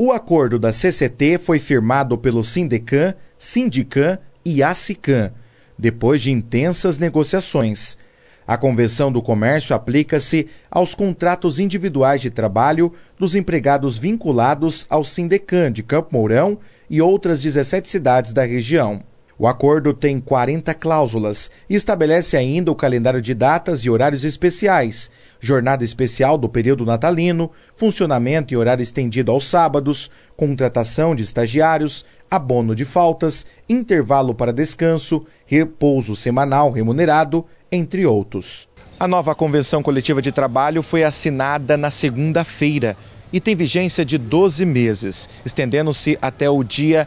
O acordo da CCT foi firmado pelo Sindecan, Sindican e ACICAN, depois de intensas negociações. A Convenção do Comércio aplica-se aos contratos individuais de trabalho dos empregados vinculados ao Sindecan de Campo Mourão e outras 17 cidades da região. O acordo tem 40 cláusulas e estabelece ainda o calendário de datas e horários especiais, jornada especial do período natalino, funcionamento e horário estendido aos sábados, contratação de estagiários, abono de faltas, intervalo para descanso, repouso semanal remunerado, entre outros. A nova convenção coletiva de trabalho foi assinada na segunda-feira e tem vigência de 12 meses, estendendo-se até o dia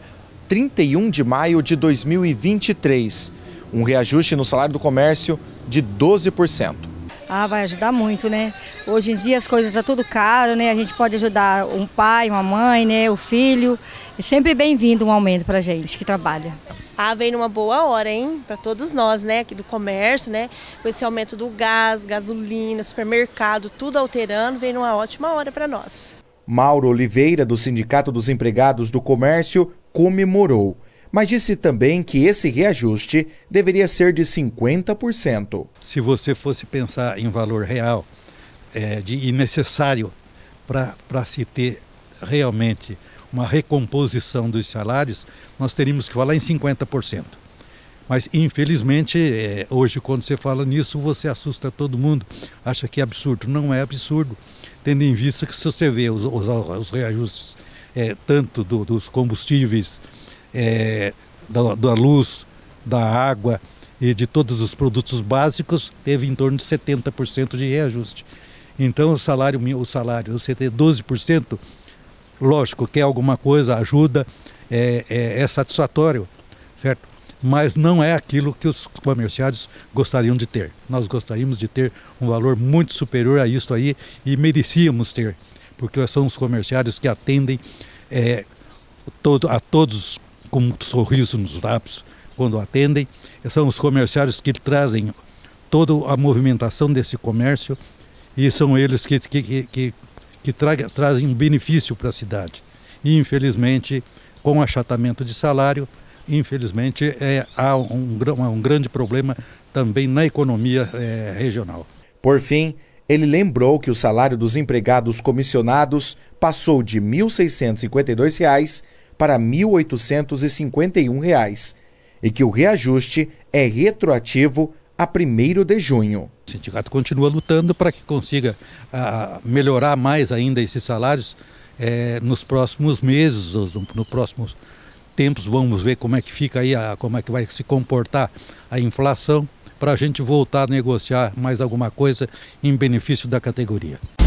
31 de maio de 2023, um reajuste no salário do comércio de 12%. Ah, vai ajudar muito, né? Hoje em dia as coisas estão tá tudo caro, né? A gente pode ajudar um pai, uma mãe, né? O filho. É sempre bem-vindo um aumento para gente que trabalha. Ah, vem numa boa hora, hein? Para todos nós, né? Aqui do comércio, né? Com esse aumento do gás, gasolina, supermercado, tudo alterando, vem numa ótima hora para nós. Mauro Oliveira, do Sindicato dos Empregados do Comércio, comemorou, mas disse também que esse reajuste deveria ser de 50%. Se você fosse pensar em valor real é, de, e necessário para se ter realmente uma recomposição dos salários, nós teríamos que falar em 50%. Mas, infelizmente, é, hoje, quando você fala nisso, você assusta todo mundo, acha que é absurdo. Não é absurdo, tendo em vista que, se você vê os, os, os reajustes é, tanto do, dos combustíveis, é, da, da luz, da água e de todos os produtos básicos, teve em torno de 70% de reajuste. Então o salário o salário, você ter 12%, lógico que é alguma coisa, ajuda, é, é, é, satisfatório, certo? Mas não é aquilo que os comerciários gostariam de ter. Nós gostaríamos de ter um valor muito superior a isso aí e merecíamos ter porque são os comerciários que atendem é, todo, a todos com um sorriso nos lábios quando atendem. São os comerciários que trazem toda a movimentação desse comércio e são eles que, que, que, que traga, trazem um benefício para a cidade. E, infelizmente, com o achatamento de salário, infelizmente, é, há um, um grande problema também na economia é, regional. Por fim, ele lembrou que o salário dos empregados comissionados passou de R$ 1.652 reais para R$ 1.851 reais, e que o reajuste é retroativo a 1 de junho. O sindicato continua lutando para que consiga uh, melhorar mais ainda esses salários é, nos próximos meses, nos próximos tempos. Vamos ver como é que fica aí, a, como é que vai se comportar a inflação para a gente voltar a negociar mais alguma coisa em benefício da categoria.